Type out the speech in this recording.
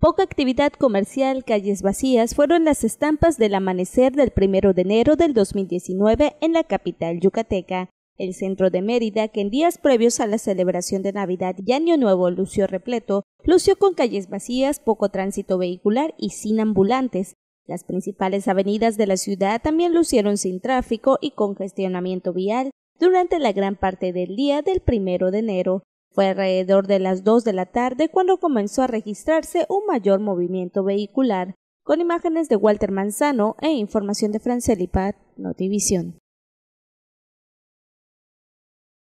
Poca actividad comercial, calles vacías fueron las estampas del amanecer del 1 de enero del 2019 en la capital yucateca. El centro de Mérida, que en días previos a la celebración de Navidad y Año Nuevo lució repleto, lució con calles vacías, poco tránsito vehicular y sin ambulantes. Las principales avenidas de la ciudad también lucieron sin tráfico y congestionamiento vial durante la gran parte del día del 1 de enero. Fue alrededor de las 2 de la tarde cuando comenzó a registrarse un mayor movimiento vehicular, con imágenes de Walter Manzano e información de Francelipat, Notivision.